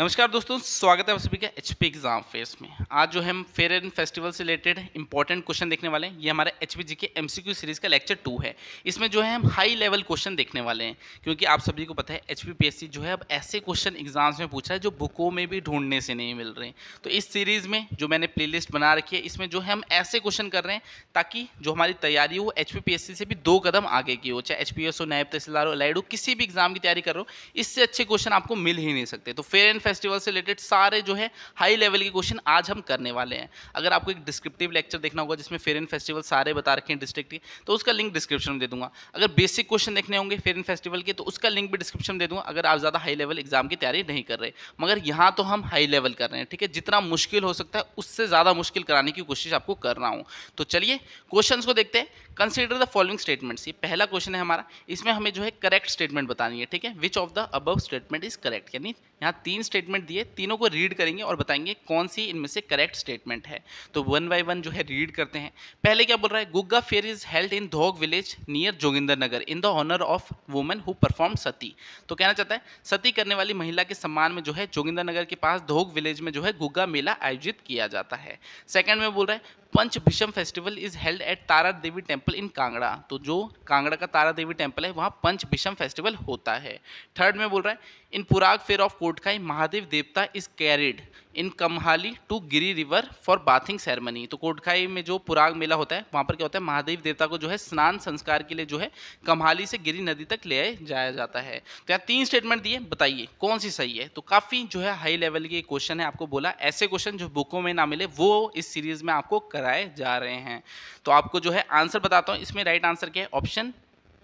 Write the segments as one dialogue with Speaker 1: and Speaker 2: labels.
Speaker 1: नमस्कार दोस्तों स्वागत है आप सभी का एच पी एग्जाम फेस में आज जो है हम फेयर एंड फेस्टिवल से रिलेटेड इंपॉर्टेंट क्वेश्चन देखने वाले हैं ये हमारा H P G K M C Q series का लेक्चर टू है इसमें जो है हम हाई लेवल क्वेश्चन देखने वाले हैं क्योंकि आप सभी को पता है H P P S C जो है अब ऐसे क्वेश्चन एग्जाम्स में पूछा है जो बुकों में भी ढूंढने से नहीं मिल रहे तो इस सीरीज़ में जो मैंने प्ले लिस्ट बना रखी है इसमें जो है हम ऐसे क्वेश्चन कर रहे हैं ताकि जो हमारी तैयारी हो H P P S C से भी दो कदम आगे की हो चाहे एच पी एस हो नायब तहसीलदार हो हो किसी भी एग्जाम की तैयारी करो इससे अच्छे क्वेश्चन आपको मिल ही नहीं सकते तो फेयर एंड फेस्टिवल से रिलेटेड सारे जो है हाई लेवल के क्वेश्चन आज हम करने वाले हैं अगर आपको एक डिस्क्रिप्टिव लेक्चर देखना होगा जिसमें फेयर फेस्टिवल सारे बता रखे हैं डिस्ट्रिक्ट के तो उसका लिंक डिस्क्रिप्शन में दे दूंगा अगर बेसिक क्वेश्चन देखने होंगे फेयर फेस्टिवल के तो उसका लिंक भी डिस्क्रिप्शन दे दूंगा अगर आप ज़्यादा हाई लेवल एग्जाम की तैयारी नहीं कर रहे मगर यहाँ तो हम हाई लेवल कर रहे हैं ठीक है जितना मुश्किल हो सकता है उससे ज़्यादा मुश्किल कराने की कोशिश आपको कर रहा हूँ तो चलिए क्वेश्चन को देखते हैं कंसिडर द फॉलोइंग स्टेटमेंट्स ये पहला क्वेश्चन है हमारा इसमें हमें जो है करेक्ट स्टेटमेंट बतानी है ठीक है which of the above statement is correct यानी यहाँ तीन स्टेटमेंट दिए तीनों को रीड करेंगे और बताएंगे कौन सी इनमें से करेक्ट स्टेटमेंट है तो वन बाई वन जो है रीड करते हैं पहले क्या बोल रहा है Gugga fair is held in Dhog village near Joginder Nagar in the honour of women who perform sati तो कहना चाहता है सती करने वाली महिला के सम्मान में जो है जोगिंदर नगर के पास धोग विलेज में जो है गुग्गा मेला आयोजित किया जाता है सेकेंड में बोल रहा है Panch Bhishm festival is held at Tara Devi temple in Kangra तो जो कांगड़ा का तारा देवी टेम्पल है वहाँ पंच भीषम फेस्टिवल होता है थर्ड में बोल रहा है in Purag fair of Kotkhai Mahadev devta is carried in Kamahali to Giri river for bathing ceremony तो कोटखाई में जो पुराग मेला होता है वहाँ पर क्या होता है महादेव देवता को जो है स्नान संस्कार के लिए जो है कमहाली से गिरी नदी तक ले जाया जाता है तो यहाँ तीन स्टेटमेंट दिए बताइए कौन सी सही है तो काफ़ी जो है हाई लेवल के क्वेश्चन है आपको बोला ऐसे क्वेश्चन जो बुकों में ना मिले वो इस सीरीज में आपको कराए जा रहे हैं तो आपको जो है आंसर बताता हूँ इसमें राइट आंसर क्या है ऑप्शन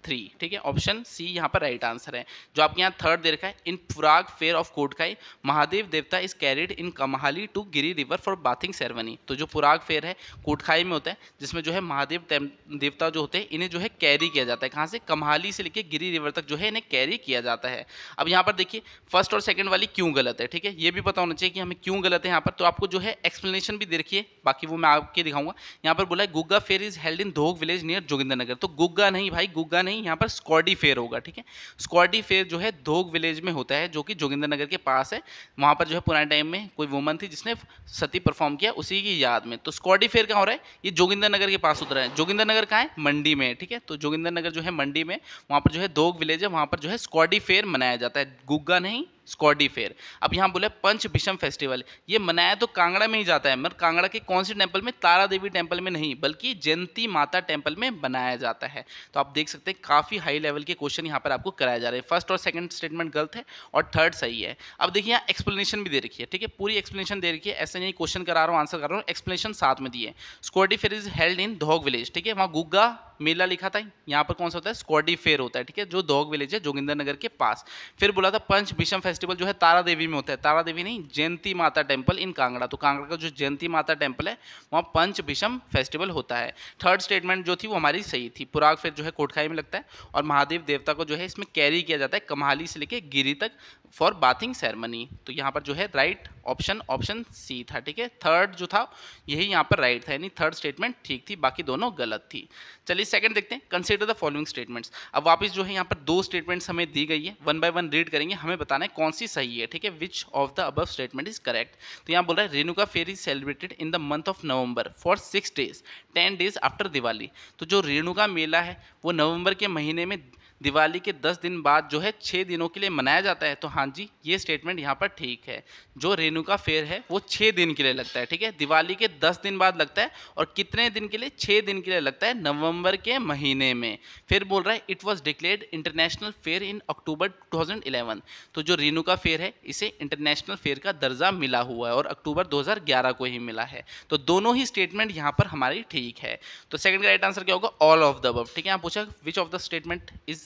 Speaker 1: थ्री ठीक है ऑप्शन सी यहाँ पर राइट आंसर है जो आपके यहाँ थर्ड दे रखा है in Furag fair of Kotkhai Mahadev devta is carried in Kamahali to Giri river for bathing ceremony तो जो फुराग फेयर है कोटखाई में होता है जिसमें जो है महादेव देवता जो होते हैं इन्हें जो है कैरी किया जाता है कहाँ से कमहाली से लेकर गिरी रिवर तक जो है इन्हें कैरी किया जाता है अब यहाँ पर देखिए फर्स्ट और सेकेंड वाली क्यों गलत है ठीक है ये भी पता होना चाहिए कि हमें क्यों गलत है यहाँ पर तो आपको जो है एक्सप्लेनेशन भी देखिए बाकी वो मैं आपके दिखाऊंगा यहाँ पर बोला है Gugga fair is held in Dhog village near Joginder Nagar तो गुग्गा नहीं भाई गुग्गा नहीं नहीं यहाँ पर स्कॉडी फेयर होगा ठीक है स्कॉडी फेयर जो है धोग विलेज में होता है जो कि जोगिंद्र नगर के पास है वहाँ पर जो है पुराने टाइम में कोई वुमन थी जिसने सती परफॉर्म किया उसी की याद में तो स्कॉडी फेयर कहाँ हो रहा है ये जोगिंद्र नगर के पास उतरा है जोगिंद्र नगर कहाँ है मंडी में ठीक है तो जोगिंद्र नगर जो है मंडी में वहाँ पर जो है धोग विलेज है वहाँ पर जो है स्कॉडी फेयर मनाया जाता है गुग्गा नहीं स्कॉडी फेयर अब यहाँ बोले पंच विषम फेस्टिवल ये मनाया तो कांगड़ा में ही जाता है मगर कांगड़ा के कौन से टेम्पल में तारा देवी टेम्पल में नहीं बल्कि जयंती माता टेम्पल में मनाया जाता है तो आप देख सकते हैं काफ़ी हाई लेवल के क्वेश्चन यहाँ पर आपको कराया जा रहे हैं फर्स्ट और सेकंड स्टेटमेंट गलत है और थर्ड सही है अब देखिए यहाँ एक्सप्लेनेशन भी दे रखी है ठीक है पूरी एक्सप्लेनेशन दे रखी है ऐसे नहीं क्वेश्चन करा रहा हूँ आंसर कर रहा हूँ एक्सप्लेनेशन साथ में दिए स्कॉडी fair is held in Dhog village ठीक है वहाँ गुग्गा मेला लिखा था यहाँ पर कौन सा होता है स्कॉडी फेयर होता है ठीक है जो दोग विलेज है जोगिंदर नगर के पास फिर बोला था पंच विषम फेस्टिवल जो है तारा देवी में होता है तारा देवी नहीं जयंती माता टेम्पल इन कांगड़ा तो कांगड़ा का जो जयंती माता टेम्पल है वहाँ पंच विषम फेस्टिवल होता है थर्ड स्टेटमेंट जो थी वो हमारी सही थी पुराग फेयर जो है कोटखाई में लगता है और महादेव देवता को जो है इसमें कैरी किया जाता है कमहाली से लेकर गिरी तक फॉर बाथिंग सेरेमनी तो यहाँ पर जो है राइट ऑप्शन ऑप्शन सी था ठीक है थर्ड जो था यही यहाँ पर राइट था यानी थर्ड स्टेटमेंट ठीक थी बाकी दोनों गलत थी चलिए सेकंड देखते हैं कंसिडर द फॉलोइंग स्टेटमेंट्स अब वापस जो है यहाँ पर दो स्टेटमेंट्स हमें दी गई है वन बाय वन रीड करेंगे हमें बताना है कौन सी सही है ठीक है which of the above statement is correct तो यहाँ बोल रहा है Renuka fair is celebrated in the month of November for six days ten days after Diwali तो जो रेणुका मेला है वो नवंबर के महीने में दिवाली के दस दिन बाद जो है छः दिनों के लिए मनाया जाता है तो हाँ जी ये स्टेटमेंट यहाँ पर ठीक है जो रेणुका फेयर है वो छः दिन के लिए लगता है ठीक है दिवाली के दस दिन बाद लगता है और कितने दिन के लिए छः दिन के लिए लगता है नवंबर के महीने में फिर बोल रहा है it was declared international fair in October two तो जो रेणुका फेयर है इसे इंटरनेशनल फेयर का दर्जा मिला हुआ है और अक्टूबर दो को ही मिला है तो दोनों ही स्टेटमेंट यहाँ पर हमारी ठीक है तो सेकंड का राइट आंसर क्या होगा ऑल ऑफ द अब ठीक है यहाँ पूछा which of the statement is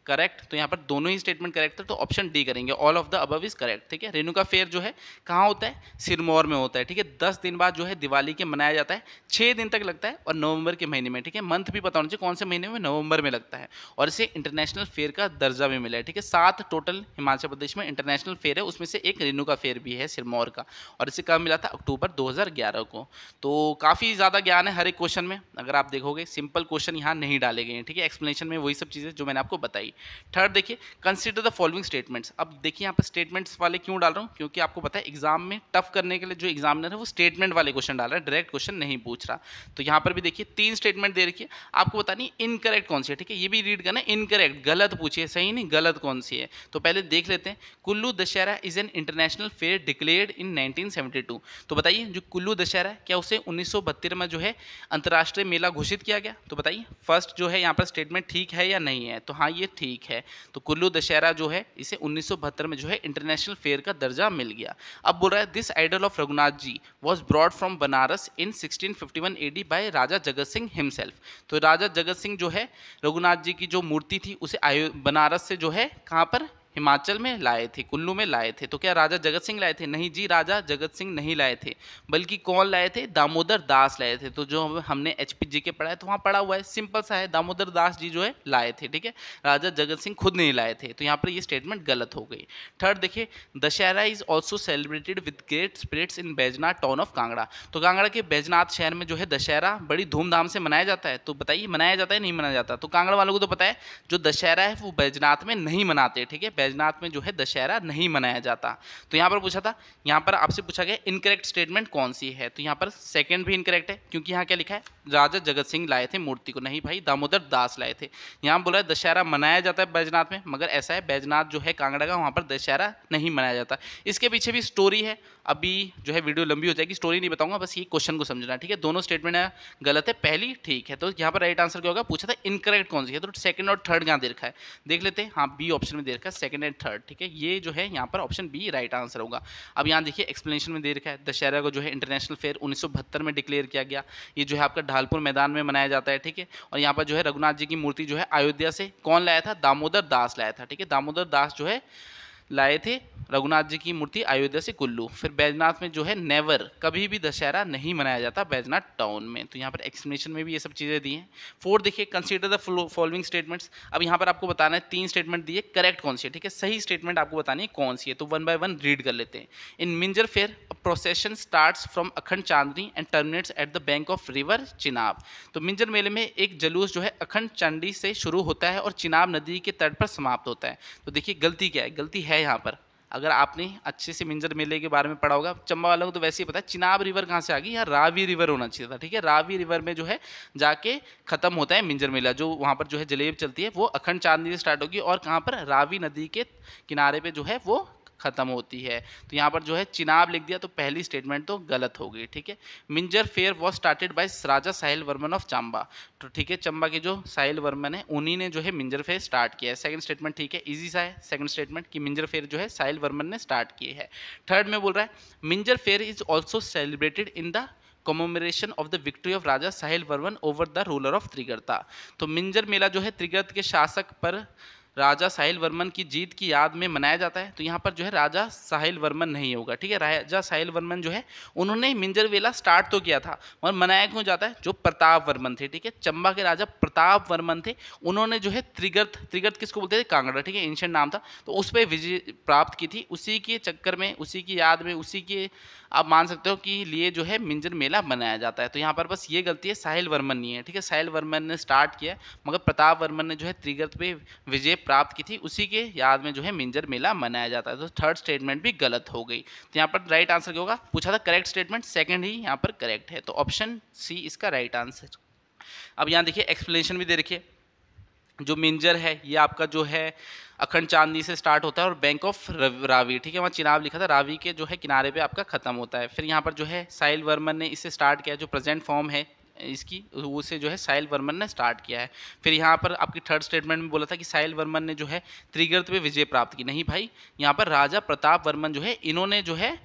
Speaker 1: correct तो यहाँ पर दोनों ही स्टेटमेंट करेक्ट है तो ऑप्शन डी करेंगे all of the above is correct ठीक है रेणुका फेयर जो है कहाँ होता है सिरमौर में होता है ठीक है दस दिन बाद जो है दिवाली के मनाया जाता है छः दिन तक लगता है और नवंबर के महीने में ठीक है मंथ भी पता होना चाहिए कौन से महीने में नवंबर में लगता है और इसे इंटरनेशनल फेयर का दर्जा भी मिला है ठीक है सात टोटल हिमाचल प्रदेश में इंटरनेशनल फेयर है उसमें से एक रेणुका फेयर भी है सिरमौर का और इसे कब मिला था अक्टूबर दो को तो काफ़ी ज़्यादा ज्ञान है हर एक क्वेश्चन में अगर आप देखोगे सिंपल क्वेश्चन यहाँ नहीं डाले गए हैं ठीक है एक्सप्लेनेशन में वही सब चीज़ें जो मैंने आपको बताई जाएगी थर्ड देखिए कंसिडर द फॉलोइंग स्टेटमेंट्स अब देखिए यहाँ पर स्टेटमेंट्स वाले क्यों डाल रहा हूँ क्योंकि आपको पता है एग्जाम में टफ करने के लिए जो एग्जामिनर है वो स्टेटमेंट वाले क्वेश्चन डाल रहा है डायरेक्ट क्वेश्चन नहीं पूछ रहा तो यहाँ पर भी देखिए तीन स्टेटमेंट दे रखिए आपको पता नहीं इनकरेक्ट कौन सी है ठीक है ये भी रीड करना इनकरेक्ट गलत पूछिए सही नहीं गलत कौन सी है तो पहले देख लेते हैं Kullu Dussehra is an international fair declared in 1972 तो बताइए जो कुल्लू दशहरा क्या उसे उन्नीस में जो है अंतर्राष्ट्रीय मेला घोषित किया गया तो बताइए फर्स्ट जो है यहाँ पर स्टेटमेंट ठीक है या नहीं है तो हाँ ये ठीक है तो कुल्लू दशहरा जो है इसे उन्नीस में जो है इंटरनेशनल फेयर का दर्जा मिल गया अब बोल रहा है this idol of Raghunath ji was brought from Banaras in sixteen fifty AD by Raja Jagat Singh himself तो राजा जगत सिंह जो है रघुनाथ जी की जो मूर्ति थी उसे बनारस से जो है कहाँ पर हिमाचल में लाए थे कुल्लू में लाए थे तो क्या राजा जगत सिंह लाए थे नहीं जी राजा जगत सिंह नहीं लाए थे बल्कि कौन लाए थे दामोदर दास लाए थे तो जो हमने एच पी जी के पढ़ा है तो वहाँ पढ़ा हुआ है सिंपल सा है दामोदर दास जी जो है लाए थे ठीक है राजा जगत सिंह खुद नहीं लाए थे तो यहाँ पर ये स्टेटमेंट गलत हो गई थर्ड देखिए Dussehra is also celebrated with great spirits in Baijnath town of Kangra तो कांगड़ा के बैजनाथ शहर में जो है दशहरा बड़ी धूमधाम से मनाया जाता है तो बताइए मनाया जाता है नहीं मनाया जाता तो कांगड़ा वालों को तो पता है जो दशहरा है वो बैजनाथ में नहीं मनाते ठीक है बैजनाथ में जो है दशहरा नहीं मनाया जाता तो यहाँ पर पूछा था यहाँ पर आपसे पूछा गया इनकरेक्ट स्टेटमेंट कौन सी है तो यहाँ पर सेकेंड भी इनकरेक्ट है क्योंकि यहाँ क्या लिखा है राजा जगत सिंह लाए थे मूर्ति को नहीं भाई दामोदर दास लाए थे यहाँ बोला है दशहरा मनाया जाता है बैजनाथ में मगर ऐसा है बैजनाथ जो है कांगड़ा का वहाँ पर दशहरा नहीं मनाया जाता इसके पीछे भी स्टोरी है अभी जो है वीडियो लंबी हो जाएगी स्टोरी नहीं बताऊंगा बस ये क्वेश्चन को समझना ठीक है दोनों स्टेटमेंट गलत है पहली ठीक है तो यहाँ पर राइट आंसर क्या होगा पूछा था इनकरेक्ट कौन सी है तो सेकंड और थर्ड यहाँ दे रखा है देख लेते हैं हाँ बी ऑप्शन में दे रखा है सेकंड एंड थर्ड ठीक है ये जो है यहाँ पर ऑप्शन बी राइट आंसर होगा अब यहाँ देखिए एक्सप्लेनेशन में दे रखा है दशहरा को जो है इंटरनेशनल फेयर उन्नीस में डिक्लेयर किया गया ये जो है आपका ढालपुर मैदान में मनाया जाता है ठीक है और यहाँ पर जो है रघुनाथ जी की मूर्ति जो है अयोध्या से कौन लाया था दामोदर दास लाया था ठीक है दामोदर दास जो है लाए थे रघुनाथ जी की मूर्ति अयोध्या से कुल्लू फिर बैजनाथ में जो है नेवर कभी भी दशहरा नहीं मनाया जाता बैजनाथ टाउन में तो यहाँ पर एक्सप्लेनेशन में भी ये सब चीज़ें दी हैं फोर देखिए कंसीडर द फॉलोइंग स्टेटमेंट्स अब यहाँ पर आपको बताना है तीन स्टेटमेंट दिए करेक्ट कौन सी है ठीक है सही स्टेटमेंट आपको बतानी है कौन सी है तो वन बाय वन रीड कर लेते हैं in Minjar fair procession start from Akhand Chandni and terminates at the bank of river Chinab तो मिंजर मेले में एक जलूस जो है अखंड चांदी से शुरू होता है और चिनाब नदी के तट पर समाप्त होता है तो देखिए गलती क्या है गलती है है यहाँ पर अगर आपने अच्छे से मिंजर मेले के बारे में पढ़ा होगा चंबा वालों को तो वैसे ही पता है चिनाब रिवर कहाँ से आ गई यहाँ रावी रिवर होना चाहिए था ठीक है रावी रिवर में जो है जाके ख़त्म होता है मिंजर मेला जो वहाँ पर जो है जलेब चलती है वो अखंड चांदनी से स्टार्ट होगी और कहाँ पर रावी नदी के किनारे पे जो है वो ख़त्म होती है तो यहाँ पर जो है चिनाब लिख दिया तो पहली स्टेटमेंट तो गलत हो गई ठीक है Minjar fair was started by Raja Sahil Varman of Chamba तो ठीक है चंबा के जो साहिल वर्मन है उन्हीं ने जो है मिंजर फेयर स्टार्ट किया है सेकंड स्टेटमेंट ठीक है इजी सा है सेकंड स्टेटमेंट कि मिंजर फेयर जो है साहिल वर्मन ने स्टार्ट किए है थर्ड में बोल रहा है Minjar fair is also celebrated in the commemoration of the victory of Raja Sahil Varman over the ruler of Trigarta तो मिंजर मेला जो है त्रिगर्त के शासक पर राजा साहिल वर्मन की जीत की याद में मनाया जाता है तो यहाँ पर जो है राजा साहिल वर्मन नहीं होगा ठीक है राजा साहिल वर्मन जो है उन्होंने मिंजर वेला स्टार्ट तो किया था मगर मनाया क्यों जाता है जो प्रताप वर्मन थे ठीक है चंबा के राजा प्रताप वर्मन थे उन्होंने जो है त्रिगर्थ त्रिगर्थ किसको बोलते थे कांगड़ा ठीक है एंशियंट नाम था तो उस पर विजय प्राप्त की थी उसी के चक्कर में उसी की याद में उसी के आप मान सकते हो कि लिए जो है मिंजर मेला मनाया जाता है तो यहाँ पर बस ये गलती है साहिल वर्मन नहीं है ठीक है साहिल वर्मन ने स्टार्ट किया मगर प्रताप वर्मन ने जो है त्रिगर्त पे विजय प्राप्त की थी उसी के याद में जो है मिंजर मेला मनाया जाता है तो थर्ड स्टेटमेंट भी गलत हो गई तो यहाँ पर राइट आंसर क्या होगा पूछा था करेक्ट स्टेटमेंट सेकेंड ही यहाँ पर करेक्ट है तो ऑप्शन सी इसका राइट आंसर अब यहाँ देखिए एक्सप्लेनेशन भी दे रखिए जो मिंजर है ये आपका जो है अखंड चांदनी से स्टार्ट होता है और बैंक ऑफ रावी ठीक है वहाँ चिनाब लिखा था रावी के जो है किनारे पे आपका ख़त्म होता है फिर यहाँ पर जो है साहिल वर्मन ने इससे स्टार्ट किया जो प्रेजेंट फॉर्म है इसकी उसे जो है साहिल वर्मन ने स्टार्ट किया है फिर यहाँ पर आपकी थर्ड स्टेटमेंट में बोला था कि साहिल वर्मन ने जो है त्रिगर्त पे विजय प्राप्त की नहीं भाई यहाँ पर राजा प्रताप वर्मन जो है इन्होंने जो है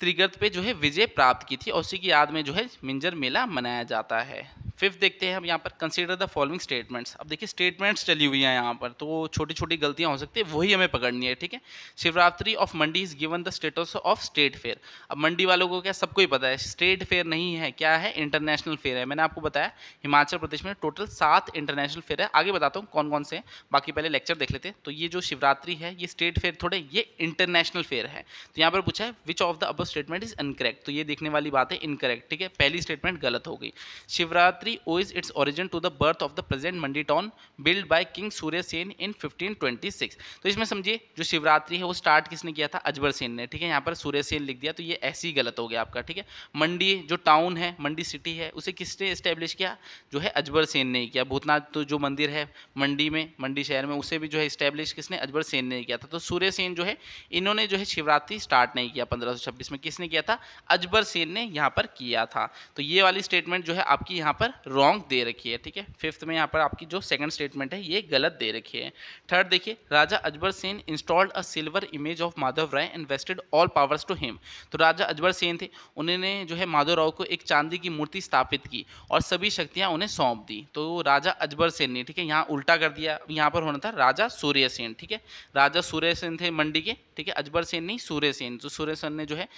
Speaker 1: त्रिगर्त पे जो है विजय प्राप्त की थी और उसी की याद में जो है मिंजर मेला मनाया जाता है फिफ्थ देखते हैं हम यहाँ पर कंसीडर द फॉलोइंग स्टेटमेंट्स अब देखिए स्टेटमेंट्स चली हुई हैं यहाँ पर तो छोटी छोटी गलतियाँ हो सकती है वही हमें पकड़नी है ठीक है Shivratri of Mandi is given the status of state fair अब मंडी वालों को क्या सबको ही पता है स्टेट फेयर नहीं है क्या है इंटरनेशनल फेयर है मैंने आपको बताया हिमाचल प्रदेश में टोटल सात इंटरनेशनल फेयर है आगे बताता हूँ कौन कौन से बाकी पहले लेक्चर देख लेते हैं तो ये जो शिवरात्रि है ये स्टेट फेयर थोड़े ये इंटरनेशनल फेयर है तो यहाँ पर पूछा है which of the above statement is incorrect तो ये देखने वाली बात है इनकरेक्ट ठीक है पहली स्टेटमेंट गलत हो गई Shivratri country owes its origin to the birth of the present Mandi town built by King Surya Sen in 1526 तो इसमें समझिए जो शिवरात्रि है वो स्टार्ट किसने किया था अजबर सेन ने ठीक है यहाँ पर सूर्य सेन लिख दिया तो ये ऐसे ही गलत हो गया आपका ठीक है मंडी जो टाउन है मंडी सिटी है उसे किसने इस्टेब्लिश किया जो है अजबर सेन ने किया भूतनाथ तो जो मंदिर है मंडी में मंडी शहर में उसे भी जो है इस्टेब्लिश किसने अजबर सेन ने किया था तो सूर्य सेन जो है इन्होंने जो है शिवरात्रि स्टार्ट नहीं किया पंद्रह में किसने किया था अजबर सेन ने यहाँ पर किया था तो ये वाली स्टेटमेंट जो है आपकी यहाँ पर रॉन्ग दे रखी है ठीक है फिफ्थ में यहाँ पर आपकी जो सेकंड स्टेटमेंट है ये गलत दे रखी है थर्ड देखिए Raja Ajbar Sen installed a silver image of Madhav Rai and vested all powers to him तो राजा अजबर सेन थे उन्होंने जो है माधव राव को एक चांदी की मूर्ति स्थापित की और सभी शक्तियाँ उन्हें सौंप दी तो राजा अजबर सेन ने ठीक है यहाँ उल्टा कर दिया यहाँ पर होना था राजा सूर्य सेन ठीक है राजा सूर्य सेन थे मंडी के ठीक है अजबर सेन नहीं सूर्य सेन तो सूर्य सेन ने जो है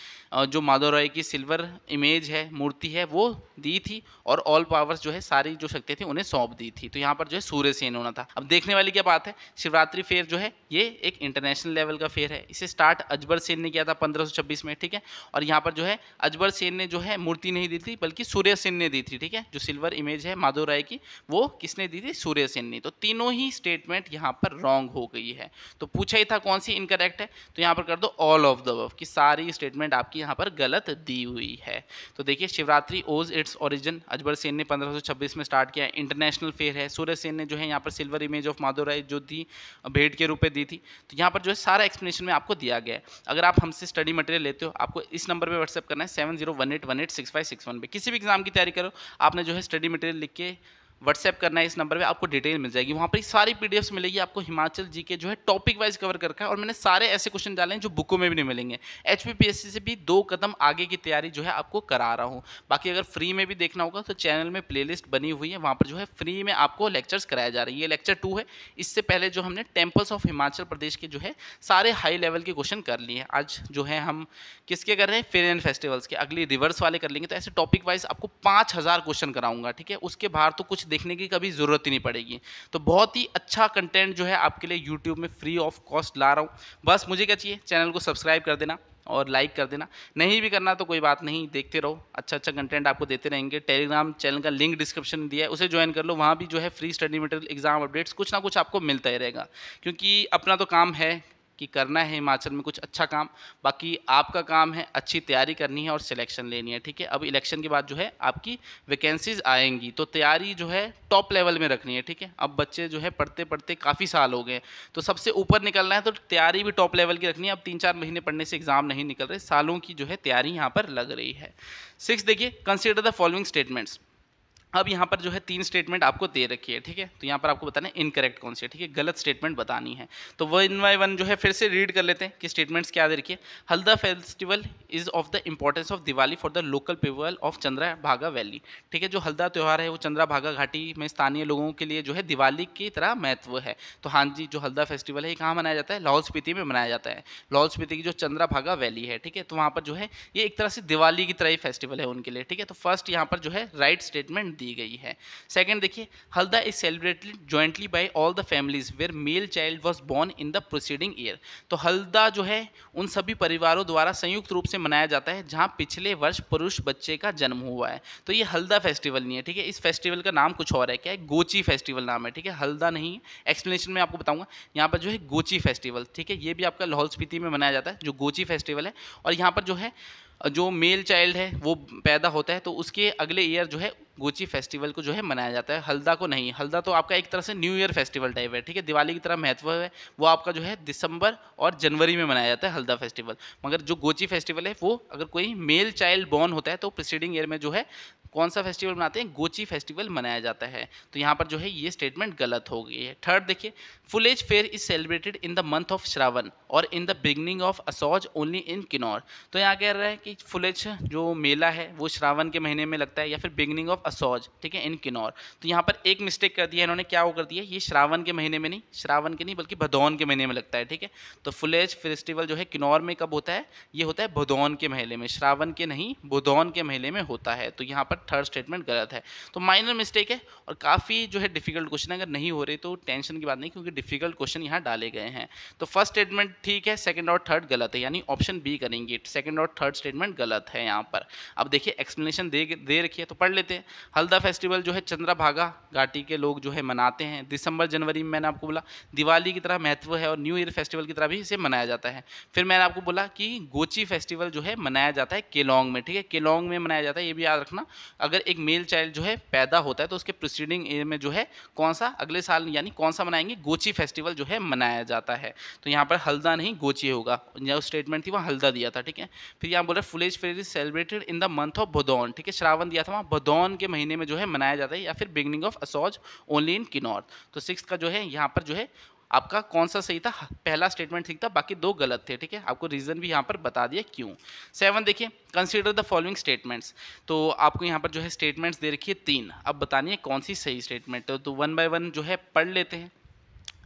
Speaker 1: जो माधव राय की सिल्वर इमेज है मूर्ति है वो दी थी और ऑल पावर पावर्स जो है सारी जो शक्ति थी उन्हें सौंप दी थी तो यहाँ पर जो है सूर्य सेन होना था अब देखने वाली क्या बात है शिवरात्रि फेयर जो है ये एक इंटरनेशनल लेवल का फेयर है इसे स्टार्ट अजबर सेन ने किया था पंद्रह में ठीक है और यहाँ पर जो है अजबर सेन ने जो है मूर्ति नहीं दी थी बल्कि सूर्य सेन ने दी थी ठीक है जो सिल्वर इमेज है माधव राय की वो किसने दी थी सूर्य सेन ने तो तीनों ही स्टेटमेंट यहाँ पर रॉन्ग हो गई है तो पूछा ही था कौन सी इनकरेक्ट है तो यहाँ पर कर दो ऑल ऑफ द वफ की सारी स्टेटमेंट आपकी यहाँ पर गलत दी हुई है तो देखिए शिवरात्रि ओज इट्स ओरिजिन अजबर सेन ने 1526 में स्टार्ट किया इंटरनेशनल फेयर है सूर्य सेन ने जो है यहाँ पर सिल्वर इमेज ऑफ माधोराय जो थी भेंट के रूप में दी थी तो यहाँ पर जो है सारा एक्सप्लेनेशन में आपको दिया गया है अगर आप हमसे स्टडी मटेरियल लेते हो आपको इस नंबर पर व्हाट्सअप करना है seven zero one eight one eight six five six one पे किसी भी एग्जाम की तैयारी करो आपने जो है स्टडी मटेरियल लिख के व्हाट्सएप करना है इस नंबर पे आपको डिटेल मिल जाएगी वहाँ पर सारी पी मिलेगी आपको हिमाचल जी के जो है टॉपिक वाइज कवर कर रखा है और मैंने सारे ऐसे क्वेश्चन डाले हैं जो बुकों में भी नहीं मिलेंगे एच से भी दो कदम आगे की तैयारी जो है आपको करा रहा हूँ बाकी अगर फ्री में भी देखना होगा तो चैनल में प्ले बनी हुई है वहाँ पर जो है फ्री में आपको लेक्चर्स कराया जा रही है ये लेक्चर टू है इससे पहले जो हमने टेम्पल्स ऑफ हिमाचल प्रदेश के जो है सारे हाई लेवल के क्वेश्चन कर लिए हैं आज जो है हम किसके कर रहे हैं फेर एंड फेस्टिवल्स के अगली रिवर्स वाले कर लेंगे तो ऐसे टॉपिक वाइज आपको पाँच हज़ार क्वेश्चन कराऊंगा ठीक है उसके बाहर तो कुछ देखने की कभी ज़रूरत ही नहीं पड़ेगी तो बहुत ही अच्छा कंटेंट जो है आपके लिए यूट्यूब में फ्री ऑफ कॉस्ट ला रहा हूँ बस मुझे क्या चाहिए चैनल को सब्सक्राइब कर देना और लाइक कर देना नहीं भी करना तो कोई बात नहीं देखते रहो अच्छा अच्छा कंटेंट आपको देते रहेंगे टेलीग्राम चैनल का लिंक डिस्क्रिप्शन में दिया है उसे ज्वाइन कर लो वहाँ भी जो है free study material exam updates कुछ ना कुछ आपको मिलता ही रहेगा क्योंकि अपना तो काम है कि करना है हिमाचल में कुछ अच्छा काम बाकी आपका काम है अच्छी तैयारी करनी है और सिलेक्शन लेनी है ठीक है अब इलेक्शन के बाद जो है आपकी वैकेंसीज आएंगी तो तैयारी जो है टॉप लेवल में रखनी है ठीक है अब बच्चे जो है पढ़ते पढ़ते काफ़ी साल हो गए तो सबसे ऊपर निकलना है तो तैयारी भी टॉप लेवल की रखनी है अब तीन चार महीने पढ़ने से एग्जाम नहीं निकल रहे सालों की जो है तैयारी यहाँ पर लग रही है सिक्स देखिए कंसिडर द फॉलोइंग स्टेटमेंट्स अब यहाँ पर जो है तीन स्टेटमेंट आपको दे रखी है ठीक है तो यहाँ पर आपको बताना है इनकरेक्ट कौन सी है ठीक है गलत स्टेटमेंट बतानी है तो वो इन बाई वन जो है फिर से रीड कर लेते हैं कि स्टेटमेंट्स क्या दे रखी है Halda festival is of the importance of Diwali for the local people of Chandra Bhaga valley ठीक है जो हल्दा त्यौहार है वो चंद्रा भागा घाटी में स्थानीय लोगों के लिए जो है दिवाली की तरह महत्व है तो हाँ जी जो हल्दा फेस्टिवल है ये कहाँ मनाया जाता है लाहौल स्पीति में मनाया जाता है लाहौल स्पीति की जो चंद्रा भागा वैली है ठीक है तो वहाँ पर जो है ये एक तरह से दिवाली की तरह ही फेस्टिवल है उनके लिए ठीक है तो फर्स्ट यहाँ पर जो है राइट स्टेटमेंट दी गई है सेकंड देखिए Halda is celebrated jointly by all the families where male child was born in the proceeding year तो हल्दा जो है उन सभी परिवारों द्वारा संयुक्त रूप से मनाया जाता है जहाँ पिछले वर्ष पुरुष बच्चे का जन्म हुआ है तो ये हल्दा फेस्टिवल नहीं है ठीक है इस फेस्टिवल का नाम कुछ और है क्या है गोची फेस्टिवल नाम है ठीक है हल्दा नहीं एक्सप्लेनेशन में आपको बताऊंगा यहाँ पर जो है गोची फेस्टिवल ठीक है ये भी आपका लाहौल स्पीति में मनाया जाता है जो गोची फेस्टिवल है और यहाँ पर जो है जो मेल चाइल्ड है वो पैदा होता है तो उसके अगले ईयर जो है गोची फेस्टिवल को जो है मनाया जाता है हल्दा को नहीं हल्दा तो आपका एक तरह से न्यू ईयर फेस्टिवल टाइप है ठीक है दिवाली की तरह महत्व है वो आपका जो है दिसंबर और जनवरी में मनाया जाता है हल्दा फेस्टिवल मगर जो गोची फेस्टिवल है वो अगर कोई मेल चाइल्ड बॉर्न होता है तो प्रिसीडिंग ईयर में जो है कौन सा फेस्टिवल मनाते हैं गोची फेस्टिवल मनाया जाता है तो यहाँ पर जो है ये स्टेटमेंट गलत हो गई है थर्ड देखिए Phulaich fair is celebrated in the month of Shravan और in the beginning of Asauj only in Kinnaur तो यहाँ कह रहा है कि फुल एज जो मेला है वो श्रावण के महीने में लगता है या फिर बिगनिंग ऑफ असौज ठीक है इन किन्नौर तो यहाँ पर एक मिस्टेक कर दिया इन्होंने क्या वो कर दिया ये श्रावण के महीने में नहीं श्रावण के नहीं बल्कि भदौन के महीने में लगता है ठीक है तो फुल एज फेस्टिवल जो है किन्नौर में कब होता है ये होता है भदौन के महीने में श्रावण के नहीं भदौन के महीने में होता है तो यहाँ पर थर्ड स्टेटमेंट गलत है तो माइनर मिस्टेक है और काफ़ी जो है डिफिकल्ट क्वेश्चन अगर नहीं हो रहे तो टेंशन की बात नहीं क्योंकि डिफिकल्ट क्वेश्चन यहाँ डाले गए हैं तो फर्स्ट स्टेटमेंट ठीक है सेकंड और थर्ड गलत है यानी ऑप्शन बी करेंगे सेकंड और थर्ड स्टेटमेंट गलत है यहाँ पर अब देखिए एक्सप्लेनेशन दे दे रखिए तो पढ़ लेते हैं हल्दा फेस्टिवल जो है चंद्रभागा घाटी के लोग जो है मनाते हैं दिसंबर जनवरी में मैंने आपको बोला दिवाली की तरह महत्व है और न्यू ईयर फेस्टिवल की तरह भी इसे मनाया जाता है फिर मैंने आपको बोला कि गोची फेस्टिवल जो है मनाया जाता है केलोंग में ठीक है केलोंग में मनाया जाता है ये भी याद रखना अगर एक मेल चाइल्ड जो है पैदा होता है तो उसके प्रिसीडिंग ईयर में जो है कौन सा अगले साल यानी कौन सा मनाएंगे गोची फेस्टिवल जो है मनाया जाता है तो यहाँ पर हल्दा नहीं गोची होगा जो स्टेटमेंट थी वहाँ हल्दा दिया था ठीक है फिर यहाँ बोल रहे Phulaich fair is celebrated in the month of Bhadon ठीक है श्रावण दिया था वहाँ भदौन के महीने में जो है मनाया जाता है या फिर beginning of Asauj only in Kinnaur तो सिक्स का जो है यहाँ पर जो है आपका कौन सा सही था पहला स्टेटमेंट ठीक था बाकी दो गलत थे ठीक है आपको रीज़न भी यहाँ पर बता दिया क्यों सेवन देखिए कंसिडर द फॉलोइंग स्टेटमेंट्स तो आपको यहाँ पर जो है स्टेटमेंट्स दे रखी है तीन अब बतानी है कौन सी सही स्टेटमेंट है तो वन बाय वन जो है पढ़ लेते हैं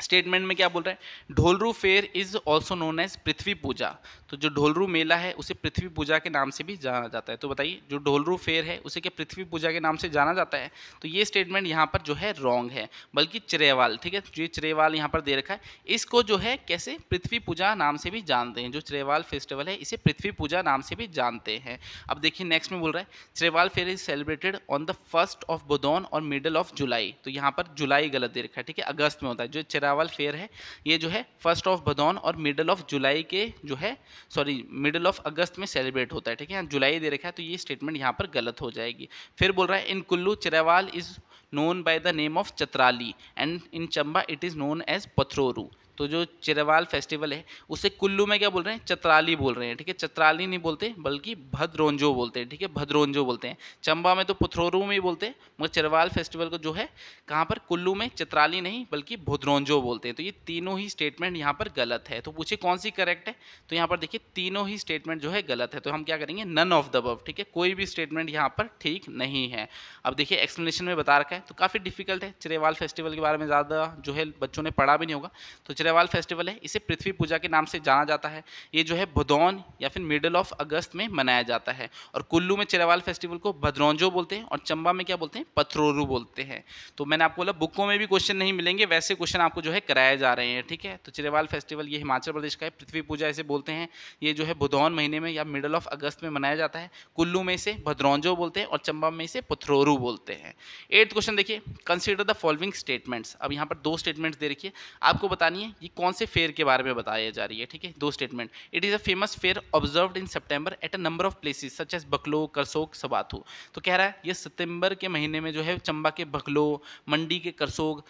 Speaker 1: स्टेटमेंट में क्या बोल रहे हैं Dholru fair is also known as Prithvi Puja तो जो ढोलरू मेला है उसे पृथ्वी पूजा के नाम से भी जाना जाता है तो बताइए जो ढोलरू फेयर है उसे क्या पृथ्वी पूजा के नाम से जाना जाता है तो ये स्टेटमेंट यहाँ पर जो है रॉन्ग है बल्कि चरेवाल ठीक है जो तो ये चरेवाल यहाँ पर दे रखा है इसको जो है कैसे पृथ्वी पूजा नाम से भी जानते हैं जो चरेवाल फेस्टिवल है इसे पृथ्वी पूजा नाम से भी जानते हैं अब देखिए नेक्स्ट में बोल रहा है Chirewal fair is celebrated on the first of Bhadon और मिडल ऑफ जुलाई तो यहाँ पर जुलाई गलत दे रखा है ठीक है अगस्त में होता है जो वेरावल फेयर है ये जो है फर्स्ट ऑफ भदौन और मिडल ऑफ जुलाई के जो है सॉरी मिडल ऑफ अगस्त में सेलिब्रेट होता है ठीक है जुलाई दे रखा है तो ये स्टेटमेंट यहाँ पर गलत हो जाएगी फिर बोल रहा है in Kullu Chirawal is known by the name of Chatrali and in Chamba it is known as Pathroru तो जो चिरवाल फेस्टिवल है उसे कुल्लू में क्या बोल रहे हैं चतराली बोल रहे हैं ठीक है चतराली नहीं बोलते बल्कि भद्रोंजो बोलते हैं ठीक है भद्रोंजो बोलते हैं चंबा में तो पुथरोरू में ही बोलते हैं मगर चिरवाल फेस्टिवल को जो है कहाँ पर कुल्लू में चतराली नहीं बल्कि भद्रोंजो बोलते हैं तो ये तीनों ही स्टेटमेंट यहाँ पर गलत है तो पूछे कौन सी करेक्ट है तो यहाँ पर देखिए तीनों ही स्टेटमेंट जो है गलत है तो हम क्या करेंगे नन ऑफ द बव ठीक है कोई भी स्टेटमेंट यहाँ पर ठीक नहीं है अब देखिए एक्सप्लेनेशन में बता रखा है तो काफ़ी डिफिकल्ट है चिरेवाल फेस्टिवल के बारे में ज़्यादा जो है बच्चों ने पढ़ा भी नहीं होगा तो सिरेवाल फेस्टिवल है इसे पृथ्वी पूजा के नाम से जाना जाता है ये जो है भदौन या फिर मिडल ऑफ अगस्त में मनाया जाता है और कुल्लू में चिरावाल फेस्टिवल को भद्रौंजो बोलते हैं और चंबा में क्या बोलते हैं पथरोरू बोलते हैं तो मैंने आपको बोला बुकों में भी क्वेश्चन नहीं मिलेंगे वैसे क्वेश्चन आपको जो है कराए जा रहे हैं ठीक है तो चिरेवाल फेस्टिवल ये हिमाचल प्रदेश का है पृथ्वी पूजा इसे बोलते हैं ये जो है भदौन महीने में या मिडल ऑफ अगस्त में मनाया जाता है कुल्लू में इसे भद्रौंजो बोलते हैं और चंबा में इसे पथरोरू बोलते हैं एट्थ क्वेश्चन देखिए कंसिडर द फॉलोइंग स्टेटमेंट्स अब यहाँ पर दो स्टेटमेंट्स दे रखिए आपको बतानी है ये कौन से फेयर के बारे में बताया जा रही है ठीक है दो statement it is a famous fair observe in September at a number of places such as Baklo Karsog सबाथू तो कह रहा है ये सितंबर के महीने में जो है चंबा के बकलो मंडी के करसोक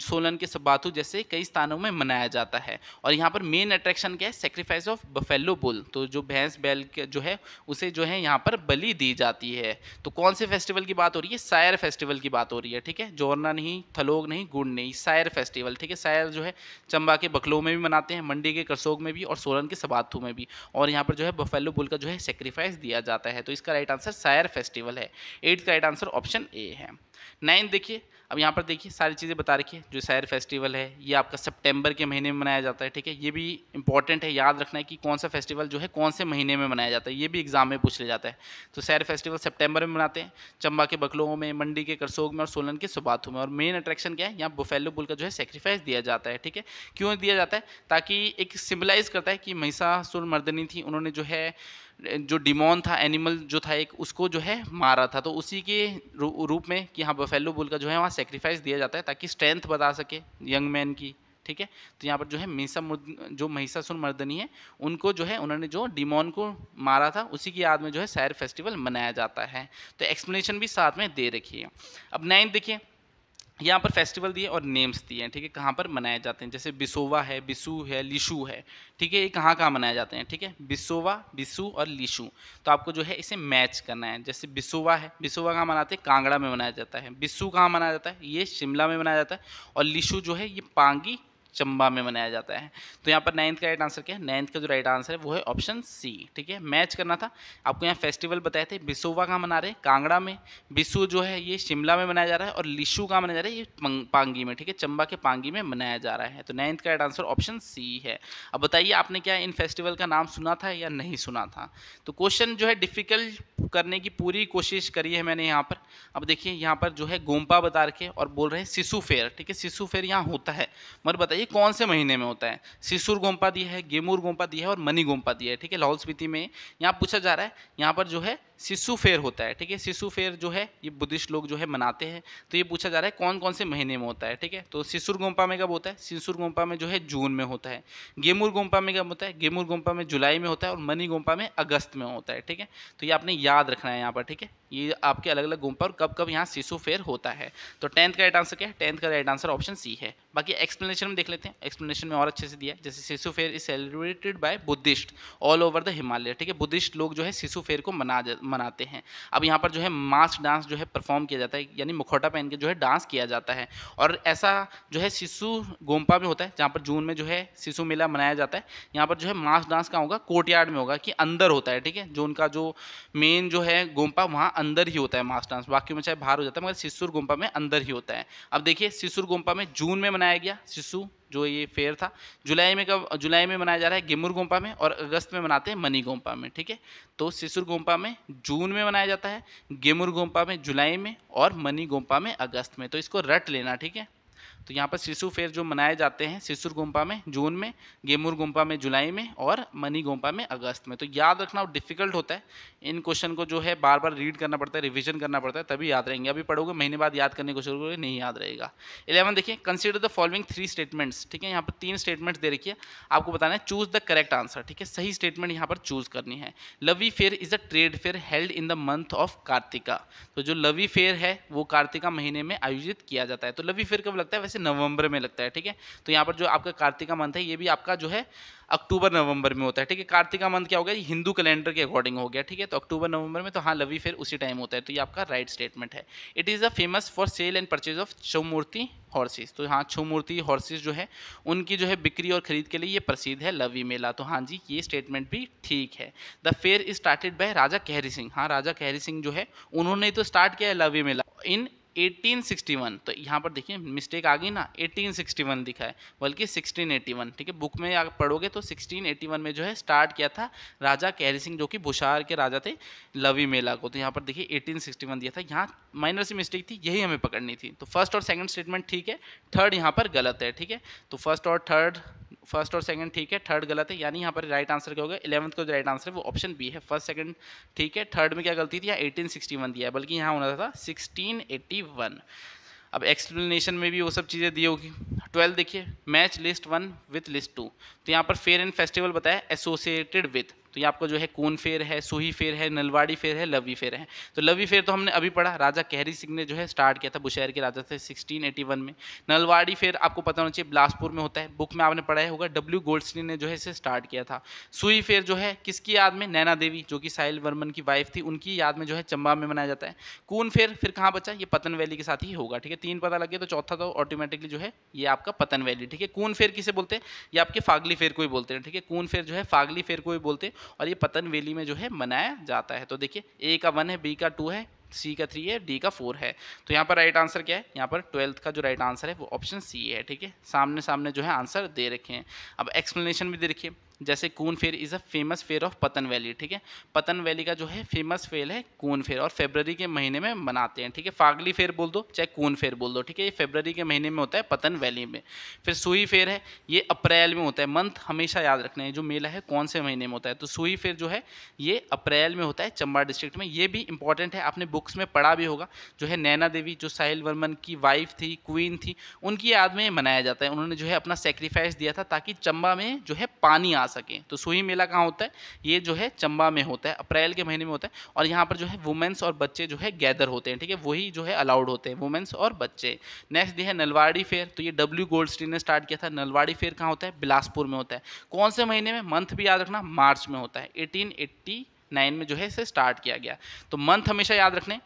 Speaker 1: सोलन के सबाथू जैसे कई स्थानों में मनाया जाता है और यहाँ पर मेन अट्रैक्शन क्या है सेक्रीफाइस ऑफ बफेलो बुल तो जो भैंस बैल जो है उसे जो है यहाँ पर बलि दी जाती है तो कौन से फेस्टिवल की बात हो रही है सायर फेस्टिवल की बात हो रही है ठीक है जोरना नहीं थलोग नहीं गुड़ नहीं सायर फेस्टिवल ठीक है सायर जो है चंबा चंबा के बकलो में भी मनाते हैं मंडी के करसोग में भी और सोलन के सबाथू में भी और यहाँ पर जो है बफेलो बुल का जो है सेक्रीफाइस दिया जाता है तो इसका राइट आंसर सायर फेस्टिवल है एट्थ का राइट आंसर ऑप्शन ए है नाइन्थ देखिए अब यहाँ पर देखिए सारी चीज़ें बता रखिए जो शायर फेस्टिवल है ये आपका सितंबर के महीने में मनाया जाता है ठीक है ये भी इंपॉर्टेंट है याद रखना है कि कौन सा फेस्टिवल जो है कौन से महीने में मनाया जाता है ये भी एग्जाम में पूछ लिया जाता है तो शायर फेस्टिवल सितंबर में मनाते हैं चंबा के बकलोहों में मंडी के करसोग में और सोलन के सुबाथों में और मेन अट्रैक्शन क्या है यहाँ बुफेलो बुल का जो है सेक्रीफाइस दिया जाता है ठीक है क्यों दिया जाता है ताकि एक सिम्बलाइज करता है कि महिषासुर मर्दनी थी उन्होंने जो है जो डिमोन था एनिमल जो था एक उसको जो है मारा था तो उसी के रूप में कि हाँ बफेलो बुल का जो है वहाँ सेक्रीफाइस दिया जाता है ताकि स्ट्रेंथ बता सके यंग मैन की ठीक है तो यहाँ पर जो है मीसा जो महिषासुर मर्दनी है उनको जो है उन्होंने जो डिमोन को मारा था उसी की याद में जो है सैर फेस्टिवल मनाया जाता है तो एक्सप्लेनेशन भी साथ में दे रखी है अब नाइन्थ देखिए यहाँ पर फेस्टिवल दिए और नेम्स दिए हैं ठीक है कहाँ पर मनाए जाते हैं जैसे बिसोवा है बिसु है लिशु है ठीक है ये कहाँ कहाँ मनाए जाते हैं ठीक है बिसोवा बिसु और लिशु तो आपको जो है इसे मैच करना है जैसे बिसोवा है बिसोवा कहाँ मनाते हैं कांगड़ा में मनाया जाता है बिसू कहाँ मनाया जाता है ये शिमला में मनाया जाता है और लिशु जो है ये पांगी चंबा में मनाया जाता है तो यहाँ पर नाइन्थ का राइट आंसर क्या है नाइन्थ का जो राइट आंसर है वो है ऑप्शन सी ठीक है मैच करना था आपको यहाँ फेस्टिवल बताए थे बिसोवा कहाँ मना रहे कांगड़ा में बिसु जो है ये शिमला में मनाया जा रहा है और लिशु कहाँ मनाया जा रहा है ये पांगी में ठीक है चंबा के पांगी में मनाया जा रहा है तो नाइन्थ का राइट आंसर ऑप्शन सी है अब बताइए आपने क्या इन फेस्टिवल का नाम सुना था या नहीं सुना था तो क्वेश्चन जो है डिफ़िकल्ट करने की पूरी कोशिश करी है मैंने यहाँ पर अब देखिए यहाँ पर जो है गोम्पा बता रखे और बोल रहे हैं सिसु फेयर ठीक है सिसु फेयर यहाँ होता है मगर बताइए कौन से महीने में होता है सिसुर गोम्पा दिया है गेमूर गोम्पा दिया है और मनी गोम्पा दिया है ठीक है लाहौल स्पीति में यहाँ पूछा जा रहा है यहाँ पर जो है शिशु फेयर होता है ठीक है शिशु फेयर जो है ये बुद्धिस्ट लोग जो है मनाते हैं तो ये पूछा जा रहा है कौन कौन से महीने में होता है ठीक है तो सिसुर गोम्पा में कब होता है सिसुर गोम्पा में जो है जून में होता है गेमूर गोम्पा में कब होता है गेमूर गोम्पा में जुलाई में होता है और मनी गोम्पा में अगस्त में होता है ठीक है तो ये आपने याद रखना है यहाँ पर ठीक है ये आपके अलग अलग गोम्पा और कब कब यहाँ शिशु फेयर होता है तो टेंथ का राइट आंसर क्या है टेंथ का राइट आंसर ऑप्शन सी है बाकी एक्सप्लेनेशन में देख लेते हैं एक्सप्लेनेशन में और अच्छे से दिया है जैसे Shishu fair is celebrated by Buddhist all over the Himalaya ठीक है बुद्धिस्ट लोग जो है शिशु फेयर को मना मनाते हैं अब यहाँ पर जो है मास्क डांस जो है परफॉर्म किया जाता है यानी मुखौटा पहन के जो है डांस किया जाता है और ऐसा जो है शिशु गोम्पा में होता है जहाँ पर जून में जो है शिशु मेला मनाया जाता है यहाँ पर जो है मास्क डांस का होगा कोर्टयार्ड में होगा कि अंदर होता है ठीक है जो उनका जो मेन जो है गोम्पा वहाँ अंदर ही होता है मास्क डांस बाकी में चाहे बाहर हो जाता है मगर शिशुर गोम्पा में अंदर ही होता है अब देखिए शिशुर गोम्पा में जून में मनाया गया शिशु जो ये फेयर था जुलाई में कब जुलाई में मनाया जा रहा है गिमुर गोम्पा में और अगस्त में मनाते हैं मनी गोम्पा में ठीक है तो सिसुर गोम्पा में जून में मनाया जाता है गिमुर गोम्पा में जुलाई में और मनी गोम्पा में अगस्त में तो इसको रट लेना ठीक है तो यहाँ पर शिशु फेयर जो मनाए जाते हैं शिशुर गुम्पा में जून में गेमूर गुम्पा में जुलाई में और मनी गुम्पा में अगस्त में तो याद रखना डिफिकल्ट होता है इन क्वेश्चन को जो है बार बार रीड करना पड़ता है रिविजन करना पड़ता है तभी याद रहेंगे अभी पढ़ोगे महीने बाद याद करने को शुरू करोगे नहीं याद रहेगा इलेवन देखिए consider the following three statements ठीक है यहाँ पर तीन स्टेटमेंट्स दे रखिए आपको बताना है चूज द करेक्ट आंसर ठीक है सही स्टेटमेंट यहाँ पर चूज करनी है Lavi fair is a trade fair held in the month of Kartika तो जो लवी फेयर है वो कार्तिका महीने में आयोजित किया जाता है तो लवी फेयर कब लगता है वैसे से नवंबर में लगता है ठीक है तो यहाँ पर जो आपका कार्तिका मंथ है ये भी आपका जो है अक्टूबर नवंबर में होता है ठीक है कार्तिका मंथ क्या हो गया हिंदू कैलेंडर के अकॉर्डिंग हो गया ठीक है तो अक्टूबर नवंबर में तो हाँ लवी फिर उसी टाइम होता है तो ये आपका राइट स्टेटमेंट है it is a famous for sale and purchase of Chamurthi horses तो हाँ छोमूर्ति हॉर्सेस जो है उनकी जो है बिक्री और खरीद के लिए ये प्रसिद्ध है लवी मेला तो हाँ जी ये स्टेटमेंट भी ठीक है the fair is started by Raja Kehri Singh हाँ राजा कहरी सिंह जो है उन्होंने तो स्टार्ट किया है लवी मेला इन 1861 तो यहाँ पर देखिए मिस्टेक आ गई ना 1861 दिखा है बल्कि 1681 ठीक है बुक में आप पढ़ोगे तो 1681 में जो है स्टार्ट किया था राजा कैरी सिंह जो कि बुशार के राजा थे लवी मेला को तो यहाँ पर देखिए 1861 दिया था यहाँ माइनर सी मिस्टेक थी यही हमें पकड़नी थी तो फर्स्ट और सेकेंड स्टेटमेंट ठीक है थर्ड यहाँ पर गलत है ठीक है तो फर्स्ट और थर्ड फर्स्ट और सेकंड ठीक है थर्ड गलत है यानी यहाँ पर राइट आंसर क्या होगा इलेवंथ का जो राइट आंसर है वो ऑप्शन बी है फर्स्ट सेकंड ठीक है थर्ड में क्या गलती थी यहाँ एटीन सिक्सटी वन दिया है बल्कि यहाँ होना था सिक्सटीन वन अब एक्सप्लेनेशन में भी वो सब चीज़ें दी होगी ट्वेल्व देखिए match list one with list two तो यहाँ पर फेयर एंड फेस्टिवल बताया एसोसिएटेड विथ तो ये आपका जो है कोन फेर है सुही फेर है नलवाड़ी फेर है लवी फेर है तो लवी फेर तो हमने अभी पढ़ा राजा कहरी सिंह ने जो है स्टार्ट किया था बुशहर के राजा थे 1681 में नलवाड़ी फेर आपको पता होना चाहिए बिलासपुर में होता है बुक में आपने पढ़ाया होगा डब्ल्यू गोल्डस्टीन ने जो है इसे स्टार्ट किया था सुई फेर जो है किसकी याद में नैना देवी जो कि साहिल वर्मन की वाइफ थी उनकी याद में जो है चंबा में मनाया जाता है कून फेर फिर कहाँ बचा ये पतन वैली के साथ ही होगा ठीक है तीन पता लग गया तो चौथा तो ऑटोमेटिकली जो है ये आपका पतन वैली ठीक है कून फेर किसे बोलते हैं ये आपके फागली फेर को ही बोलते हैं ठीक है कून फेर जो है फागली फेयर को ही बोलते हैं और ये पतनवेली में जो है मनाया जाता है तो देखिए ए का वन है बी का टू है सी का थ्री है डी का फोर है तो यहाँ पर राइट आंसर क्या है यहाँ पर ट्वेल्थ का जो राइट आंसर है वो ऑप्शन सी है ठीक है सामने सामने जो है आंसर दे रखे हैं अब एक्सप्लेनेशन भी दे रखिए जैसे Kun fair is a famous fair of Pattan valley ठीक है पतन वैली का जो है फेमस फेयर है कून फेयर और फेबररी के महीने में मनाते हैं ठीक है फागली फेयर बोल दो चाहे कून फेयर बोल दो ठीक है ये फेबररी के महीने में होता है पतन वैली में फिर सुई फेयर है ये अप्रैल में होता है मंथ हमेशा याद रखना है जो मेला है कौन से महीने में होता है तो सुई फेयर जो है ये अप्रैल में होता है चंबा डिस्ट्रिक्ट में ये भी इंपॉर्टेंट है आपने बुक्स में पढ़ा भी होगा जो है नैना देवी जो साहिल वर्मन की वाइफ थी क्वीन थी उनकी याद में मनाया जाता है उन्होंने जो है अपना सेक्रीफाइस दिया था ताकि चंबा में जो है पानी आ आ सके तो सुई मेला कहाँ होता है ये जो है चंबा में होता है अप्रैल के महीने में होता है और यहाँ पर जो है वुमेंस और बच्चे जो है गैदर होते हैं ठीक है वही जो है अलाउड होते हैं वुमेंस और बच्चे नेक्स्ट दिया है नलवाड़ी फेयर तो ये डब्ल्यू गोल्ड गोल्डस्टीन ने स्टार्ट किया था नलवाड़ी फेयर कहाँ होता है बिलासपुर में होता है कौन से महीने में मंथ भी याद रखना मार्च में होता है एटीन नाइन में जो है इसे स्टार्ट किया गया तो मंथ हमेशा याद रखने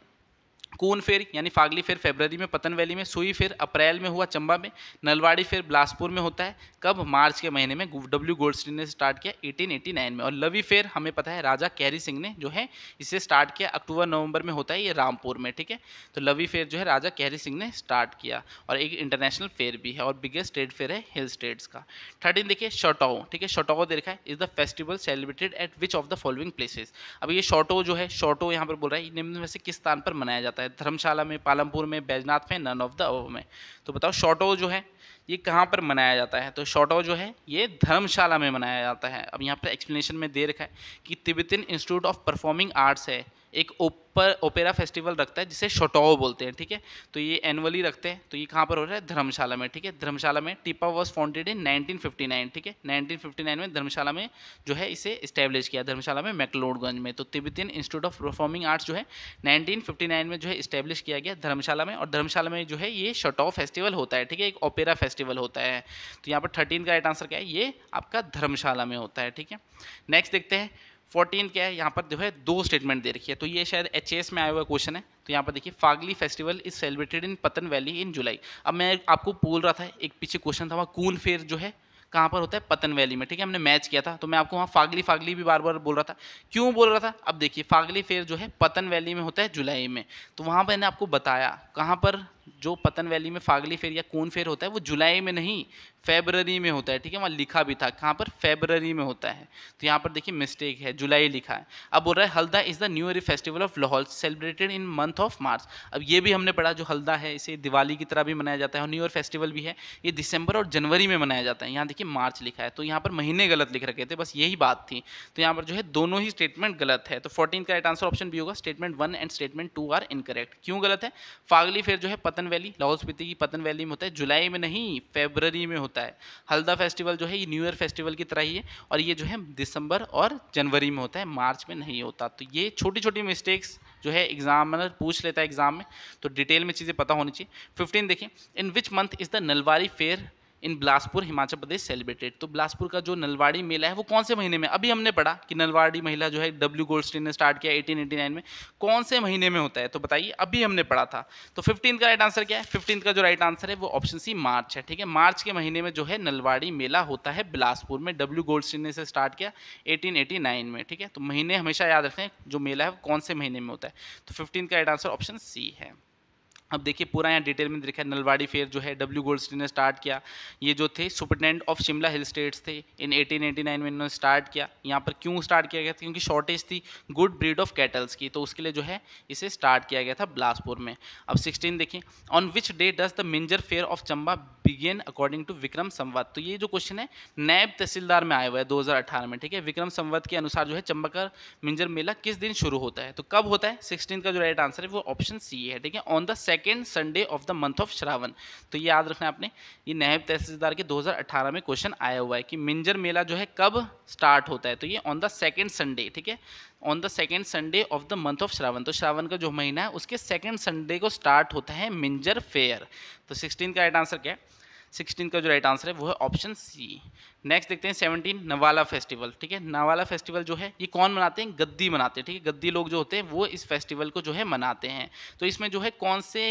Speaker 1: कून फेर यानी फागली फेर फेबररी में पतन वैली में सुई फेयर अप्रैल में हुआ चंबा में नलवाड़ी फेयर बिलासपुर में होता है कब मार्च के महीने में डब्ल्यू गोल्डस्टीन ने स्टार्ट किया 1889 में और लवी फेयर हमें पता है राजा कैरी सिंह ने जो है इसे स्टार्ट किया अक्टूबर नवंबर में होता है ये रामपुर में ठीक है तो लवी फेयर जो है राजा कैरी सिंह ने स्टार्ट किया और एक इंटरनेशनल फेयर भी है और बिगेस्ट स्टेट फेयर है हिल स्टेट्स का थर्टीन देखिए शॉटो ठीक है शॉटो देखा है is the festival celebrated at which of the following places अब ये शॉटो जो है शॉटो यहाँ पर बोल रहा है निम्न में से किस स्थान पर मनाया जाता है धर्मशाला में पालमपुर में बैजनाथ में नन ऑफ द अव में तो बताओ शॉर्टो जो है ये कहाँ पर मनाया जाता है तो शॉटो जो है ये धर्मशाला में मनाया जाता है अब यहाँ पर एक्सप्लेनेशन में दे रखा है कि Tibetan Institute of Performing Arts है एक ओपर ओपेरा फेस्टिवल रखता है जिसे शोटाओ बोलते हैं ठीक है तो ये एनुअली रखते हैं तो ये कहाँ पर हो रहा है धर्मशाला में ठीक है धर्मशाला में टिपा वॉज फाउंडेड इन 1959 ठीक है 1959 में धर्मशाला में जो है इसे इस्टेब्लिश किया धर्मशाला में मैकलोडगंज में तो Tibetan Institute of Performing Arts जो है नाइनटीन में जो है इस्टेब्लिश किया गया धर्मशाला में और धर्मशाला में जो है ये शोटाओ फेस्टिवल होता है ठीक है एक ओपेरा फेस्टिवल फेस्टिवल होता है तो यहाँ पर थर्टीन का राइट आंसर क्या है ये आपका धर्मशाला में होता है ठीक है नेक्स्ट देखते हैं फोर्टीन क्या है यहाँ पर जो है दो स्टेटमेंट दे रखी है तो ये शायद एच में आया हुआ क्वेश्चन है तो यहाँ पर देखिए Phagli festival is celebrated in Pattan valley इन जुलाई अब मैं आपको बोल रहा था एक पीछे क्वेश्चन था वहाँ कून फेयर जो है कहाँ पर होता है पतन वैली में ठीक है हमने मैच किया था तो मैं आपको वहाँ फागली फागली भी बार बार बोल रहा था क्यों बोल रहा था अब देखिए फागली फेयर जो है पतन वैली में होता है जुलाई में तो वहाँ पर मैंने आपको बताया कहाँ पर जो पतन वैली में फागली फेयर या कौन फेयर होता है वो जुलाई में नहीं फेबररी में होता है ठीक है वहाँ लिखा भी था कहाँ पर फेबररी में होता है तो यहाँ पर देखिए मिस्टेक है जुलाई लिखा है अब बोल रहा है Halda is the new year festival of Lahaul celebrated in month of March अब ये भी हमने पढ़ा जो हल्दा है इसे दिवाली की तरह भी मनाया जाता है और न्यू ईयर फेस्टिवल भी है ये दिसंबर और जनवरी में मनाया जाता है यहाँ देखिए मार्च लिखा है तो यहाँ पर महीने गलत लिख रखे थे बस यही बात थी तो यहाँ पर जो है दोनों ही स्टेटमेंट गलत है तो फोर्टीन का राइट आंसर ऑप्शन भी होगा statement one and statement two are incorrect क्यों गलत है फागली फेर जो है पतन वैली लाहौल स्पीति की पतन वैली में होता है जुलाई में नहीं फेबररी में होता होता है हल्दा फेस्टिवल जो है ये न्यू ईयर फेस्टिवल की तरह ही है और ये जो है दिसंबर और जनवरी में होता है मार्च में नहीं होता तो ये छोटी छोटी मिस्टेक्स जो है एग्जामिनर पूछ लेता है एग्जाम में तो डिटेल में चीज़ें पता होनी चाहिए फिफ्टीन देखिए in which month is the Nalwari fair in Bilaspur Himachal Pradesh celebrated तो बिलासपुर का जो नलवाड़ी मेला है वो कौन से महीने में अभी हमने पढ़ा कि नलवाड़ी महिला जो है डब्ल्यू गोल्डस्टीन ने स्टार्ट किया 1889 में कौन से महीने में होता है तो बताइए अभी हमने पढ़ा था तो फिफ्टीन का राइट आंसर क्या है फिफ्टीन का जो राइट आंसर है वो ऑप्शन सी मार्च है ठीक है मार्च के महीने में जो है नलवाड़ी मेला होता है बिलासपुर में डब्ल्यू गोल्डस्टीन ने से स्टार्ट किया एटीन में ठीक है तो महीने हमेशा याद रखें जो मेला है कौन से महीने में होता है तो फिफ्टीन का राइट आंसर ऑप्शन सी है अब देखिए पूरा यहाँ डिटेल में देखा नलवाड़ी फेयर जो है डब्ल्यू गोल्ड ने स्टार्ट किया ये जो थे superintendent of Shimla hill states थे इन 1889 में इन्होंने स्टार्ट किया यहाँ पर क्यों स्टार्ट किया गया था क्योंकि शॉर्टेज थी गुड ब्रीड ऑफ कैटल्स की तो उसके लिए जो है इसे स्टार्ट किया गया था बिलासपुर में अब सिक्सटीन देखिए on which day does the Minjar fair of Chamba begin according to Vikram Samvat तो ये जो क्वेश्चन है नैब तहसीलदार में आया हुआ है 2018 में ठीक है विक्रम संवत के अनुसार जो है चंबकर मिंजर मेला किस दिन शुरू होता है तो कब होता है सिक्सटीन का जो राइट आंसर है वो ऑप्शन सी है ठीक है on the second Sunday of the month of Shravan तो ये याद रखना आपने ये नैब तहसीलदार के दो में क्वेश्चन आया हुआ है कि मिंजर मेला जो है कब स्टार्ट होता है तो ये ऑन द सेकेंड संडे ठीक है on the second Sunday of the month of Shravan तो श्रावण का जो महीना है उसके सेकेंड संडे को स्टार्ट होता है मिंजर फेयर तो सिक्सटीन का राइट आंसर क्या है सिक्सटीन का जो राइट आंसर है वो है ऑप्शन सी नेक्स्ट देखते हैं सेवनटीन नवाला फेस्टिवल ठीक है नवाला फेस्टिवल जो है ये कौन मनाते हैं गद्दी मनाते हैं ठीक है गद्दी लोग जो होते हैं वो इस फेस्टिवल को जो है मनाते हैं तो इसमें जो है कौन से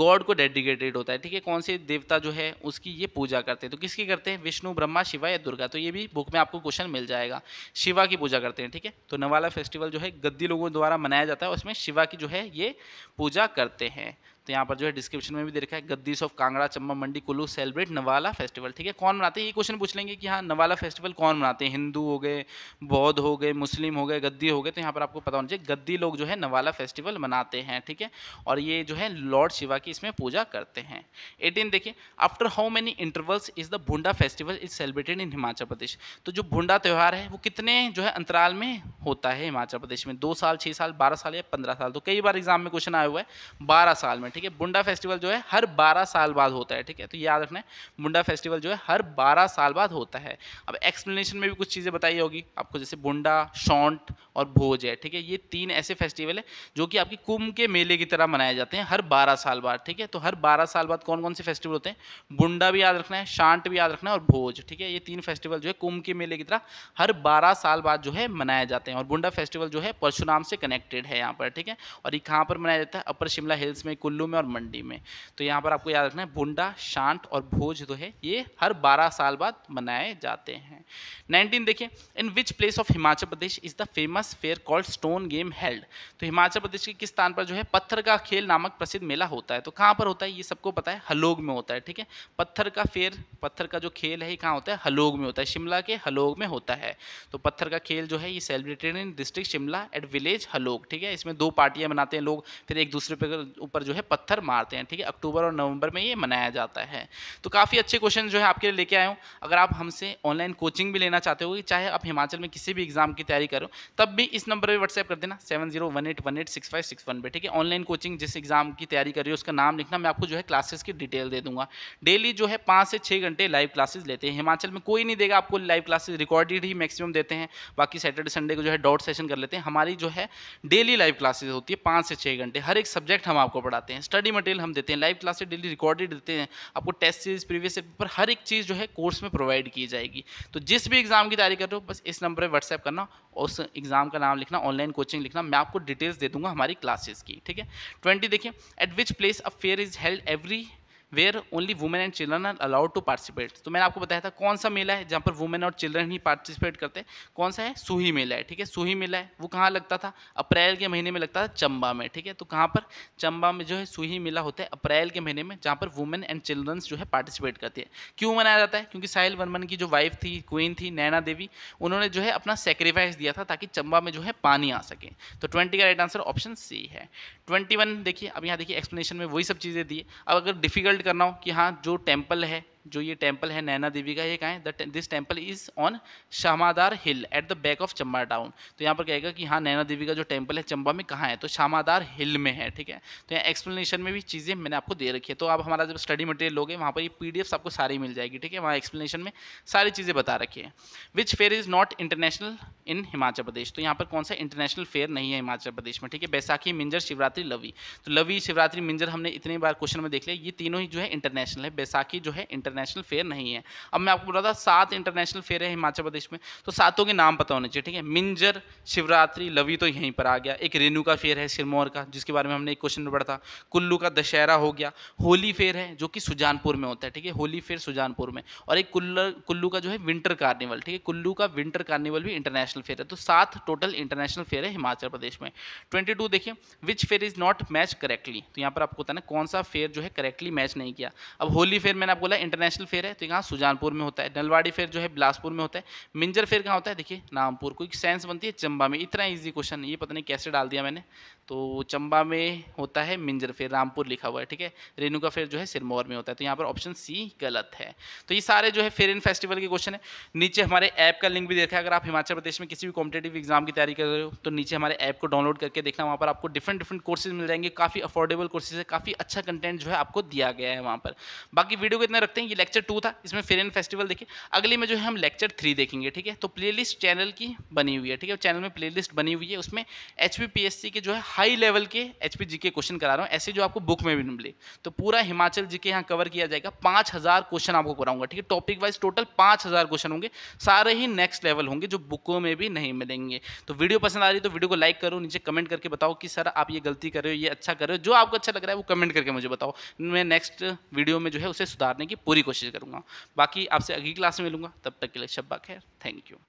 Speaker 1: गॉड को डेडिकेटेड होता है ठीक है कौन से देवता जो है उसकी ये पूजा करते हैं तो किसकी करते हैं विष्णु ब्रह्मा शिवा या दुर्गा तो ये भी बुक में आपको क्वेश्चन मिल जाएगा शिवा की पूजा करते हैं ठीक है तो नवाला फेस्टिवल जो है गद्दी लोगों द्वारा मनाया जाता है उसमें शिवा की जो है ये पूजा करते हैं तो यहाँ पर जो है डिस्क्रिप्शन में भी दे रखा है Gaddis of Kangra Chamba Mandi Kullu celebrate Nawala festival ठीक है कौन मनाते हैं ये क्वेश्चन पूछ लेंगे कि हाँ नवाला फेस्टिवल कौन मनाते हैं हिंदू हो गए बौद्ध हो गए मुस्लिम हो गए गद्दी हो गए तो यहाँ पर आपको पता होना चाहिए गद्दी लोग जो है नवाला फेस्टिवल मनाते हैं ठीक है और ये जो है लॉर्ड शिवा की इसमें पूजा करते हैं एटीन देखिए after how many intervals is the Bhunda festival is celebrated in Himachal Pradesh तो जो भुंडा त्यौहार है वो कितने जो है अंतराल में होता है हिमाचल प्रदेश में दो साल छः साल बारह साल या पंद्रह साल तो कई बार एग्जाम में क्वेश्चन आया हुआ है बारह साल में ठीक है बुंडा फेस्टिवल जो है हर 12 साल बाद होता है ठीक है तो याद रखना है बुंडा फेस्टिवल जो है हर 12 साल बाद होता है अब एक्सप्लेनेशन में भी कुछ चीज़ें बताई होगी आपको जैसे बुंडा शॉन्ट और भोज है ठीक है ये तीन ऐसे फेस्टिवल है जो कि आपकी कुंभ के मेले की तरह मनाए जाते हैं हर बारह साल बाद ठीक है तो हर बारह साल बाद कौन कौन से फेस्टिवल होते हैं बुंडा भी याद रखना है शांट भी याद रखना है और भोज ठीक है ये तीन फेस्टिवल जो है कुंभ के मेले की तरह हर बारह साल बाद जो है मनाए जाते हैं और बुंडा फेस्टिवल जो है परशुराम से कनेक्टेड है यहाँ पर ठीक है और ये कहाँ पर मनाया जाता है अपर शिमला हिल्स में कुल्लू में और मंडी में तो यहाँ पर आपको याद रखना है बुंडा शांत और भोज जो है ये हर बारह साल बाद मनाए जाते हैं नाइनटीन देखिए in which place of Himachal Pradesh is the famous famous fair called stone game held तो हिमाचल प्रदेश के किस स्थान पर जो है पत्थर का खेल नामक प्रसिद्ध मेला होता है तो कहाँ पर होता है ये सबको पता है हलोग में होता है ठीक है पत्थर का फेयर पत्थर का जो खेल है ये कहाँ होता है हलोग में होता है शिमला के हलोग में होता है तो पत्थर का खेल जो है ये celebrated in district Shimla at village Halog ठीक है इसमें दो पार्टियाँ बनाते हैं लोग फिर एक दूसरे पर ऊपर जो है पत्थर मारते हैं ठीक है अक्टूबर और नवंबर में ये मनाया जाता है तो काफ़ी अच्छे क्वेश्चन जो है आपके लिए लेके आए हूँ अगर आप हमसे ऑनलाइन कोचिंग भी लेना चाहते हो चाहे आप हिमाचल में किसी भी एग्ज़ाम की तैयारी करो तब भी इस नंबर पर व्हाट्सएप कर देना seven zero one eight one eight six five six one पे ठीक है ऑनलाइन कोचिंग जिस एग्जाम की तैयारी कर रही है उसका नाम लिखना मैं आपको जो है क्लासेस की डिटेल दे दूंगा डेली जो है पाँच से छः घंटे लाइव क्लासेस लेते हैं हिमाचल में कोई नहीं देगा आपको लाइव क्लासेस रिकॉर्डेड ही मैक्सिमम देते हैं बाकी सैटरडे संडे को जो है डॉट सेशन कर लेते हैं हमारी जो है डेली लाइव क्लासेज होती है पाँच से छः घंटे हर एक सब्जेक्ट हम आपको पढ़ाते हैं स्टडी मटेरियल हम देते हैं लाइव क्लासेज डेली रिकॉर्डेड देते हैं आपको टेस्ट सीरीज प्रीवियस पेपर हर एक चीज़ जो है कोर्स में प्रोवाइड की जाएगी तो जिस भी एग्जाम की तैयारी कर रहे हो बस इस नंबर पर व्हाट्सएप करना उस एग्जाम प्रोग्राम का नाम लिखना ऑनलाइन कोचिंग लिखना मैं आपको डिटेल्स दे दूंगा हमारी क्लासेस की ठीक है ट्वेंटी देखिए at which place a fair is held every where only women and children are allowed to participate तो मैंने आपको बताया था कौन सा मेला है जहाँ पर वुमेन और चिल्ड्रन ही पार्टिसिपेट करते हैं कौन सा है सूही मेला है ठीक है सूही मेला है वो कहाँ लगता था अप्रैल के महीने में लगता था चंबा में ठीक है तो कहाँ पर चंबा में जो है सूही मेला होता है अप्रैल के महीने में जहाँ पर वुमेन एंड चिल्ड्रंस जो है पार्टिसिपेट करती है क्यों मनाया जाता है क्योंकि साहिल वर्मन की जो वाइफ थी क्वीन थी नैना देवी उन्होंने जो है अपना सेक्रीफाइस दिया था ताकि चंबा में जो है पानी आ सके तो ट्वेंटी का राइट आंसर ऑप्शन सी है ट्वेंटी देखिए अब यहाँ देखिए एक्सप्लेनेशन में वही सब चीज़ें दी अब अगर डिफिकल्ट करना हो कि हाँ जो टेम्पल है जो ये टेम्पल है नैना देवी का ये कहा है this temple is on Shamadar hill at the back of Chamba town तो यहाँ पर कहेगा कि हाँ नैना देवी का जो टेम्पल है चंबा में कहाँ है तो शामादार हिल में है ठीक है तो यहाँ एक्सप्लेनेशन में भी चीज़ें मैंने आपको दे रखी है तो आप हमारा जब स्टडी मटेरियल लोगे वहाँ पर ये पी आपको सारी मिल जाएगी ठीक है वहाँ एक्सप्लेनेशन में सारी चीज़ें बता रखी है which fair is not international in Himachal Pradesh तो यहाँ पर कौन सा इंटरनेशनल फेयर नहीं है हिमाचल प्रदेश में ठीक है बैसाखी मिंजर शिवरात्रि लवी तो लवी शिवरात्रि मिंजर हमने इतनी बार क्वेश्चन में देख लिया ये तीनों ही जो है इंटरनेशनल है बैसाखी जो है इंटर इंटरनेशनल फेयर नहीं है अब मैं आपको बता था सात इंटरनेशनल फेयर है हिमाचल प्रदेश में तो सातों के नाम पता होने चाहिए ठीक है मिंजर शिवरात्रि लवी तो यहीं पर आ गया एक रेणु का फेयर है सिरमौर का जिसके बारे में हमने एक क्वेश्चन पढ़ा था कुल्लू का दशहरा हो गया होली फेयर है जो कि सुजानपुर में होता है ठीक है होली फेयर सुजानपुर में और एक कुल्लू का जो है विंटर कार्निवल ठीक है कुल्लू का विंटर कार्निवल भी इंटरनेशनल फेयर है तो सात टोटल इंटरनेशनल फेयर है हिमाचल प्रदेश में ट्वेंटी टू देखिए which fair is not match correctly तो यहाँ पर आपको पता कौन सा फेयर जो है करेक्टली मैच नहीं किया अब होली फेयर मैंने आपको बोला इंटरनेशनल इंटरनेशनल फेयर है तो यहाँ सुजानपुर में होता है नलवाड़ी फेयर जो है बिलासपुर में होता है मिंजर फेयर कहाँ होता है देखिए नामपुर कोई सेंस बनती है चंबा में इतना इजी क्वेश्चन ये पता नहीं कैसे डाल दिया मैंने तो चंबा में होता है मिंजर फेयर रामपुर लिखा हुआ है ठीक है रेणुका फेयर जो है सिरमौर में होता है तो यहाँ पर ऑप्शन सी गलत है तो ये सारे जो है फेयर एंड फेस्टिवल के क्वेश्चन है नीचे हमारे ऐप का लिंक भी देखा है अगर आप हिमाचल प्रदेश में किसी भी कॉम्पिटेटिव एग्जाम की तैयारी कर रहे हो तो नीचे हमारे ऐप को डाउनलोड करके देखना वहाँ पर आपको डिफरेंट डिफरेंट कोर्सेज मिल जाएंगे काफ़ी अफोर्डेबल कोर्सेज है काफ़ी अच्छा कंटेंट जो है आपको दिया गया है वहाँ पर बाकी वीडियो को इतना रखते हैं ये लेक्चर टू था इसमें फेरन फेस्टिवल देखिए अगली में जो है हम लेक्चर थ्री देखेंगे ठीक है तो प्लेलिस्ट चैनल की बनी हुई है ठीक है चैनल में प्लेलिस्ट बनी हुई है उसमें एच के जो है हाई लेवल के एच के क्वेश्चन करा रहा हूँ ऐसे जो आपको बुक में भी मिले तो पूरा हिमाचल जी के यहाँ कवर किया जाएगा पाँच क्वेश्चन आपको कराऊंगा ठीक है टॉपिक वाइज टोटल पाँच क्वेश्चन होंगे सारे ही नेक्स्ट लेवल होंगे जो बुकों में भी नहीं मिलेंगे तो वीडियो पसंद आ रही तो वीडियो को लाइक करो नीचे कमेंट करके बताओ कि सर आप ये गलती कर रहे हो ये अच्छा कर रहे हो जो आपको अच्छा लग रहा है वो कमेंट करके मुझे बताओ मैं नेक्स्ट वीडियो में जो है उसे सुधारने की पूरी पूरी कोशिश करूँगा बाकी आपसे अगली क्लास में मिलूंगा तब तक के लिए शब्बा खैर थैंक यू